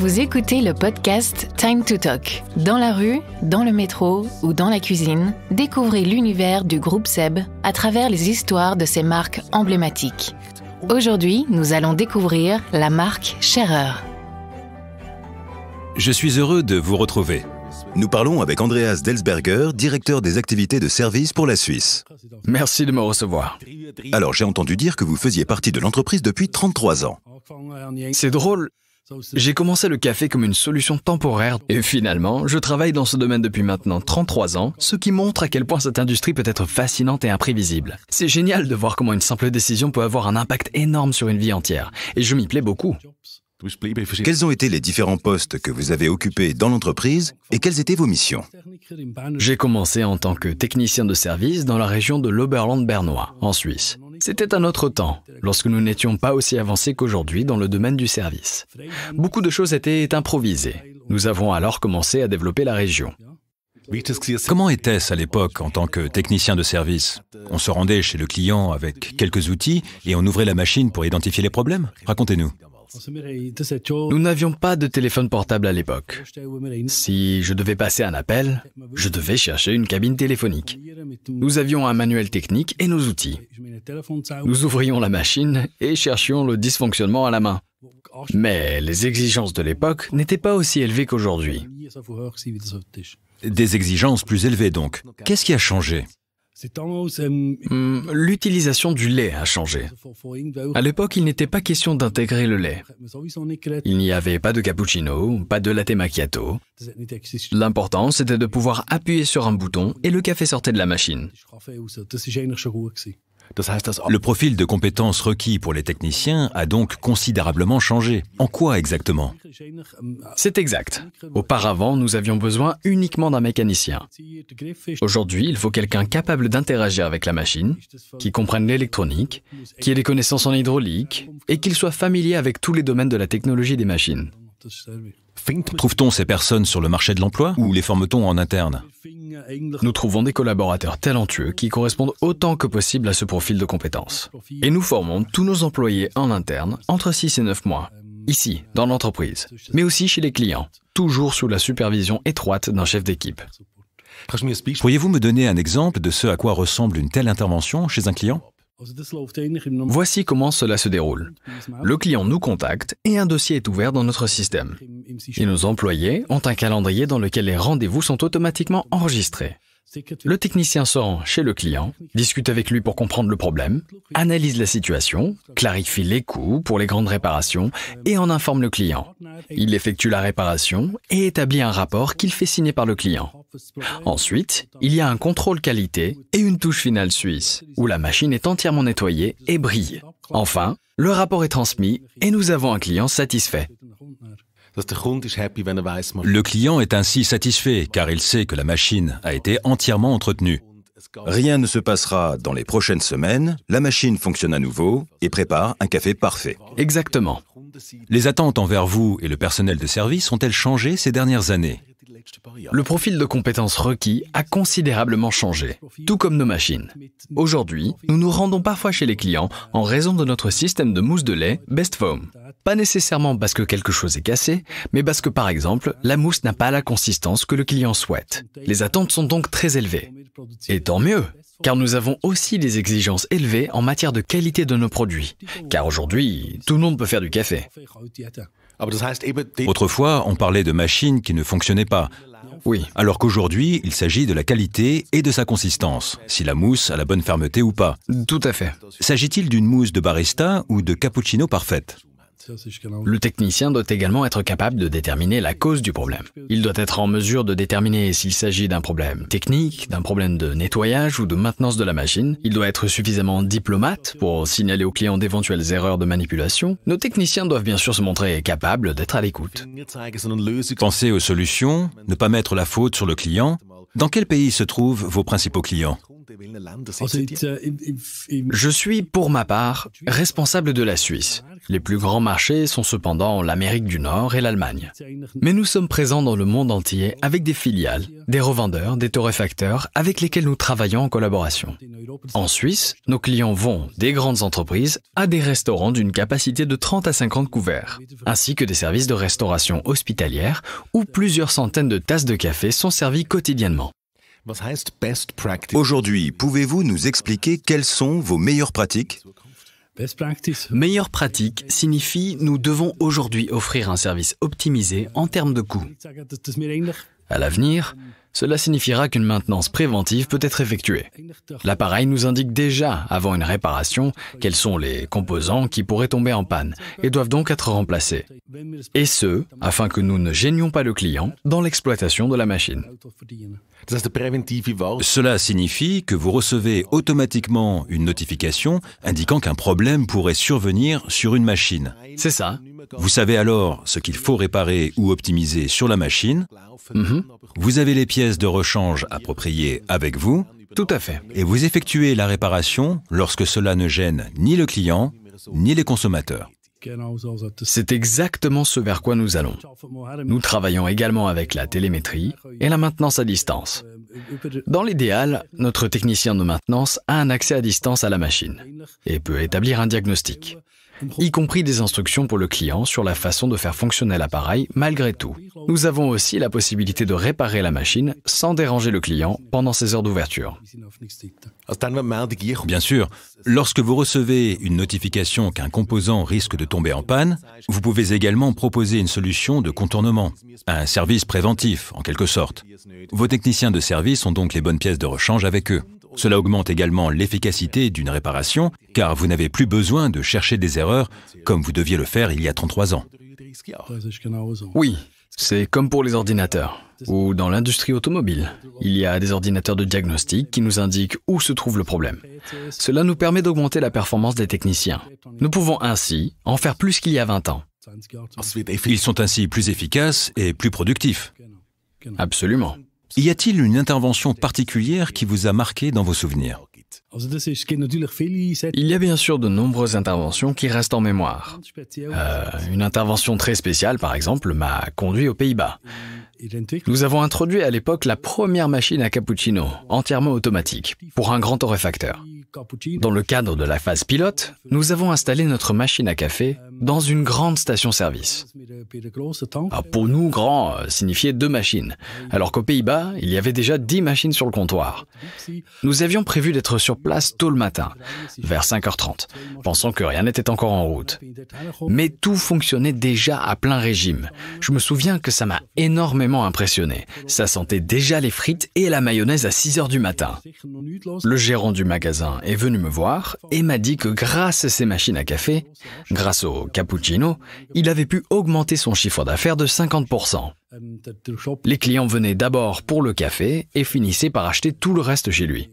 Vous écoutez le podcast Time to Talk. Dans la rue, dans le métro ou dans la cuisine, découvrez l'univers du groupe Seb à travers les histoires de ses marques emblématiques. Aujourd'hui, nous allons découvrir la marque Scherer. Je suis heureux de vous retrouver. Nous parlons avec Andreas Delsberger, directeur des activités de service pour la Suisse. Merci de me recevoir. Alors j'ai entendu dire que vous faisiez partie de l'entreprise depuis 33 ans. C'est drôle, j'ai commencé le café comme une solution temporaire et finalement, je travaille dans ce domaine depuis maintenant 33 ans, ce qui montre à quel point cette industrie peut être fascinante et imprévisible. C'est génial de voir comment une simple décision peut avoir un impact énorme sur une vie entière et je m'y plais beaucoup. Quels ont été les différents postes que vous avez occupés dans l'entreprise et quelles étaient vos missions J'ai commencé en tant que technicien de service dans la région de l'Oberland bernois, en Suisse. C'était un autre temps, lorsque nous n'étions pas aussi avancés qu'aujourd'hui dans le domaine du service. Beaucoup de choses étaient improvisées. Nous avons alors commencé à développer la région. Comment était-ce à l'époque en tant que technicien de service On se rendait chez le client avec quelques outils et on ouvrait la machine pour identifier les problèmes Racontez-nous. Nous n'avions pas de téléphone portable à l'époque. Si je devais passer un appel, je devais chercher une cabine téléphonique. Nous avions un manuel technique et nos outils. Nous ouvrions la machine et cherchions le dysfonctionnement à la main. Mais les exigences de l'époque n'étaient pas aussi élevées qu'aujourd'hui. Des exigences plus élevées donc. Qu'est-ce qui a changé hum, hmm, L'utilisation du lait a changé. À l'époque, il n'était pas question d'intégrer le lait. Il n'y avait pas de cappuccino, pas de latte macchiato. L'important, c'était de pouvoir appuyer sur un bouton et le café sortait de la machine. Le profil de compétences requis pour les techniciens a donc considérablement changé. En quoi exactement C'est exact. Auparavant, nous avions besoin uniquement d'un mécanicien. Aujourd'hui, il faut quelqu'un capable d'interagir avec la machine, qui comprenne l'électronique, qui ait des connaissances en hydraulique et qu'il soit familier avec tous les domaines de la technologie des machines. Trouve-t-on ces personnes sur le marché de l'emploi ou les forme-t-on en interne Nous trouvons des collaborateurs talentueux qui correspondent autant que possible à ce profil de compétences. Et nous formons tous nos employés en interne entre 6 et 9 mois, ici, dans l'entreprise, mais aussi chez les clients, toujours sous la supervision étroite d'un chef d'équipe. Pourriez-vous me donner un exemple de ce à quoi ressemble une telle intervention chez un client Voici comment cela se déroule. Le client nous contacte et un dossier est ouvert dans notre système. Et nos employés ont un calendrier dans lequel les rendez-vous sont automatiquement enregistrés. Le technicien se rend chez le client, discute avec lui pour comprendre le problème, analyse la situation, clarifie les coûts pour les grandes réparations et en informe le client. Il effectue la réparation et établit un rapport qu'il fait signer par le client. Ensuite, il y a un contrôle qualité et une touche finale suisse, où la machine est entièrement nettoyée et brille. Enfin, le rapport est transmis et nous avons un client satisfait. Er le client est ainsi satisfait car il sait que la machine a été entièrement entretenue. Rien ne se passera dans les prochaines semaines, la machine fonctionne à nouveau et prépare un café parfait. Exactement. Les attentes envers vous et le personnel de service ont-elles changé ces dernières années le profil de compétences requis a considérablement changé, tout comme nos machines. Aujourd'hui, nous nous rendons parfois chez les clients en raison de notre système de mousse de lait Best Foam. Pas nécessairement parce que quelque chose est cassé, mais parce que par exemple, la mousse n'a pas la consistance que le client souhaite. Les attentes sont donc très élevées. Et tant mieux, car nous avons aussi des exigences élevées en matière de qualité de nos produits, car aujourd'hui, tout le monde peut faire du café. Ah, eh, Autrefois, on parlait de machines qui ne fonctionnaient pas. Oui. Alors qu'aujourd'hui, il s'agit de la qualité et de sa consistance, si la mousse a la bonne fermeté ou pas. Tout à fait. S'agit-il d'une mousse de barista ou de cappuccino parfaite le technicien doit également être capable de déterminer la cause du problème. Il doit être en mesure de déterminer s'il s'agit d'un problème technique, d'un problème de nettoyage ou de maintenance de la machine. Il doit être suffisamment diplomate pour signaler au client d'éventuelles erreurs de manipulation. Nos techniciens doivent bien sûr se montrer capables d'être à l'écoute. penser aux solutions, ne pas mettre la faute sur le client. Dans quel pays se trouvent vos principaux clients euh, Je suis, pour ma part, responsable de la Suisse. Les plus grands marchés sont cependant l'Amérique du Nord et l'Allemagne. Mais nous sommes présents dans le monde entier avec des filiales, des revendeurs, des torréfacteurs avec lesquels nous travaillons en collaboration. En Suisse, nos clients vont des grandes entreprises à des restaurants d'une capacité de 30 à 50 couverts, ainsi que des services de restauration hospitalière où plusieurs centaines de tasses de café sont servies quotidiennement. Aujourd'hui, pouvez-vous nous expliquer quelles sont vos meilleures pratiques Meilleure pratique signifie nous devons aujourd'hui offrir un service optimisé en termes de coûts. À l'avenir, cela signifiera qu'une maintenance préventive peut être effectuée. L'appareil nous indique déjà, avant une réparation, quels sont les composants qui pourraient tomber en panne et doivent donc être remplacés. Et ce, afin que nous ne gênions pas le client dans l'exploitation de la machine. Cela signifie que vous recevez automatiquement une notification indiquant qu'un problème pourrait survenir sur une machine. C'est ça. Vous savez alors ce qu'il faut réparer ou optimiser sur la machine. Mhm. Vous avez les pièces de rechange appropriées avec vous. Tout à fait. Et vous effectuez la réparation lorsque cela ne gêne ni le client, ni les consommateurs. C'est exactement ce vers quoi nous allons. Nous travaillons également avec la télémétrie et la maintenance à distance. Dans l'idéal, notre technicien de maintenance a un accès à distance à la machine et peut établir un diagnostic y compris des instructions pour le client sur la façon de faire fonctionner l'appareil malgré tout. Nous avons aussi la possibilité de réparer la machine sans déranger le client pendant ses heures d'ouverture. Bien sûr, lorsque vous recevez une notification qu'un composant risque de tomber en panne, vous pouvez également proposer une solution de contournement, un service préventif en quelque sorte. Vos techniciens de service ont donc les bonnes pièces de rechange avec eux. Cela augmente également l'efficacité d'une réparation, car vous n'avez plus besoin de chercher des erreurs comme vous deviez le faire il y a 33 ans. Oui, c'est comme pour les ordinateurs ou dans l'industrie automobile. Il y a des ordinateurs de diagnostic qui nous indiquent où se trouve le problème. Cela nous permet d'augmenter la performance des techniciens. Nous pouvons ainsi en faire plus qu'il y a 20 ans. Ils sont ainsi plus efficaces et plus productifs. Absolument. Y a-t-il une intervention particulière qui vous a marqué dans vos souvenirs il y a bien sûr de nombreuses interventions qui restent en mémoire. Euh, une intervention très spéciale, par exemple, m'a conduit aux Pays-Bas. Nous avons introduit à l'époque la première machine à cappuccino, entièrement automatique, pour un grand torréfacteur. Dans le cadre de la phase pilote, nous avons installé notre machine à café dans une grande station-service. Ah, pour nous, grand euh, signifiait deux machines, alors qu'aux Pays-Bas, il y avait déjà dix machines sur le comptoir. Nous avions prévu d'être sur place tôt le matin, vers 5h30, pensant que rien n'était encore en route. Mais tout fonctionnait déjà à plein régime. Je me souviens que ça m'a énormément impressionné. Ça sentait déjà les frites et la mayonnaise à 6 heures du matin. Le gérant du magasin est venu me voir et m'a dit que grâce à ses machines à café, grâce au cappuccino, il avait pu augmenter son chiffre d'affaires de 50%. Les clients venaient d'abord pour le café et finissaient par acheter tout le reste chez lui.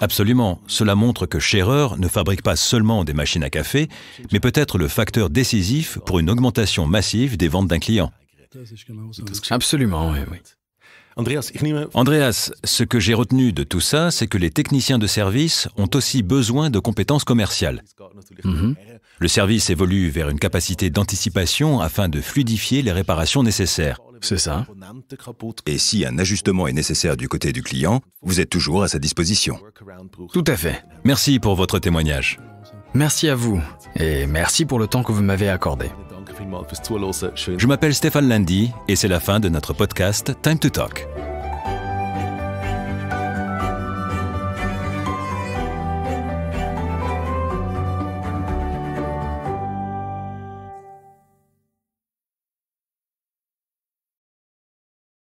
Absolument. Cela montre que Scherer ne fabrique pas seulement des machines à café, mais peut être le facteur décisif pour une augmentation massive des ventes d'un client. Absolument, Andreas, ce que j'ai retenu de tout ça, c'est que les techniciens de service ont aussi besoin de compétences commerciales. Mhm. Le service évolue vers une capacité d'anticipation afin de fluidifier les réparations nécessaires. C'est ça. Et si un ajustement est nécessaire du côté du client, vous êtes toujours à sa disposition. Tout à fait. Merci pour votre témoignage. Merci à vous et merci pour le temps que vous m'avez accordé. Je m'appelle Stéphane Landy et c'est la fin de notre podcast Time to Talk.